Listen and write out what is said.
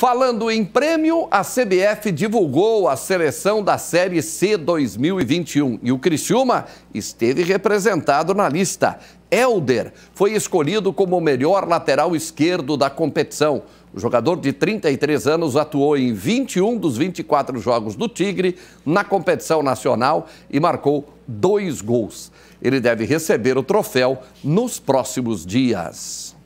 Falando em prêmio, a CBF divulgou a seleção da Série C 2021 e o Criciúma esteve representado na lista. Elder foi escolhido como o melhor lateral esquerdo da competição. O jogador de 33 anos atuou em 21 dos 24 jogos do Tigre na competição nacional e marcou dois gols. Ele deve receber o troféu nos próximos dias.